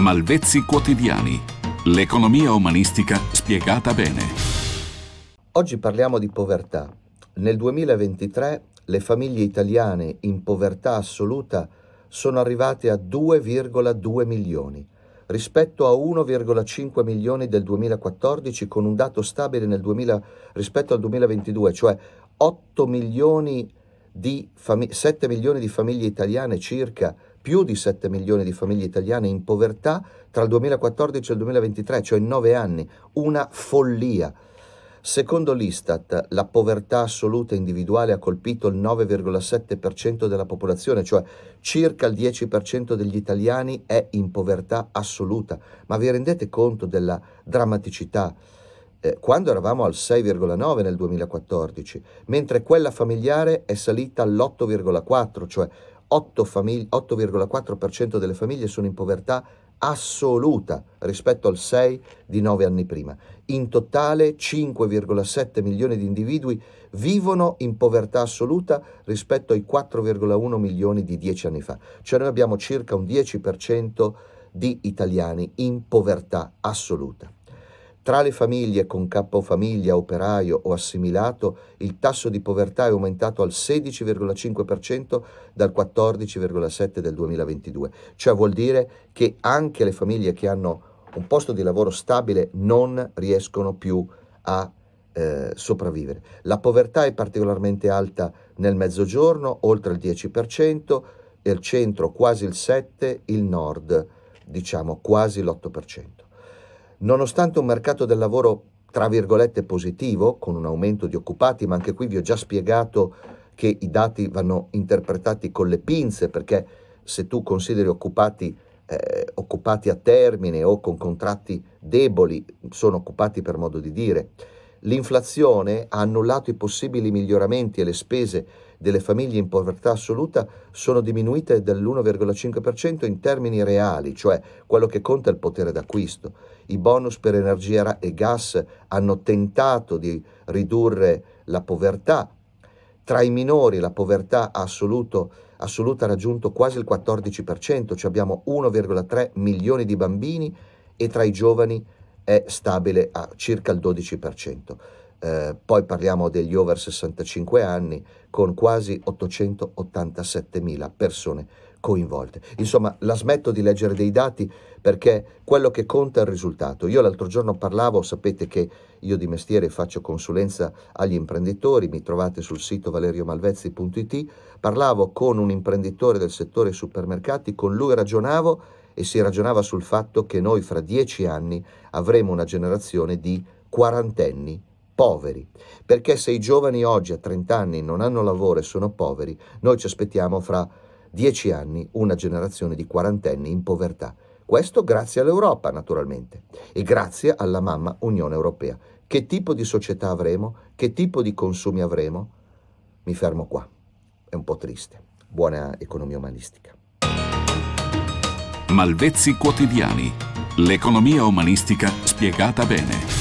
Malvezzi quotidiani. L'economia umanistica spiegata bene. Oggi parliamo di povertà. Nel 2023 le famiglie italiane in povertà assoluta sono arrivate a 2,2 milioni, rispetto a 1,5 milioni del 2014 con un dato stabile 2000, rispetto al 2022, cioè 8 milioni di fam- 7 milioni di famiglie italiane circa, più di 7 milioni di famiglie italiane in povertà tra il 2014 e il 2023, cioè in 9 anni, una follia. Secondo l'Istat, la povertà assoluta individuale ha colpito il 9,7% della popolazione, cioè circa il 10% degli italiani è in povertà assoluta. Ma vi rendete conto della drammaticità? Eh, quando eravamo al 6,9 nel 2014, mentre quella familiare è salita all'8,4, cioè 8,4% famig- delle famiglie sono in povertà assoluta rispetto al 6 di 9 anni prima. In totale 5,7 milioni di individui vivono in povertà assoluta rispetto ai 4,1 milioni di 10 anni fa. Cioè noi abbiamo circa un 10% di italiani in povertà assoluta. Tra le famiglie con capo famiglia, operaio o assimilato, il tasso di povertà è aumentato al 16,5% dal 14,7% del 2022. Cioè vuol dire che anche le famiglie che hanno un posto di lavoro stabile non riescono più a eh, sopravvivere. La povertà è particolarmente alta nel mezzogiorno, oltre il 10%, nel centro quasi il 7%, il nord diciamo quasi l'8%. Nonostante un mercato del lavoro tra virgolette positivo, con un aumento di occupati, ma anche qui vi ho già spiegato che i dati vanno interpretati con le pinze, perché se tu consideri occupati, eh, occupati a termine o con contratti deboli, sono occupati per modo di dire, L'inflazione ha annullato i possibili miglioramenti e le spese delle famiglie in povertà assoluta sono diminuite dell'1,5% in termini reali, cioè quello che conta è il potere d'acquisto. I bonus per energia e gas hanno tentato di ridurre la povertà. Tra i minori la povertà assoluto, assoluta ha raggiunto quasi il 14%, cioè abbiamo 1,3 milioni di bambini e tra i giovani è stabile a circa il 12%. Eh, poi parliamo degli over 65 anni con quasi 887.000 persone coinvolte. Insomma, la smetto di leggere dei dati perché quello che conta è il risultato. Io l'altro giorno parlavo, sapete che io di mestiere faccio consulenza agli imprenditori, mi trovate sul sito valeriomalvezzi.it, parlavo con un imprenditore del settore supermercati, con lui ragionavo e si ragionava sul fatto che noi fra dieci anni avremo una generazione di quarantenni poveri, perché se i giovani oggi a 30 anni non hanno lavoro e sono poveri, noi ci aspettiamo fra dieci anni una generazione di quarantenni in povertà. Questo grazie all'Europa, naturalmente, e grazie alla mamma Unione Europea. Che tipo di società avremo? Che tipo di consumi avremo? Mi fermo qua. È un po' triste. Buona economia umanistica. Malvezzi Quotidiani. L'economia umanistica spiegata bene.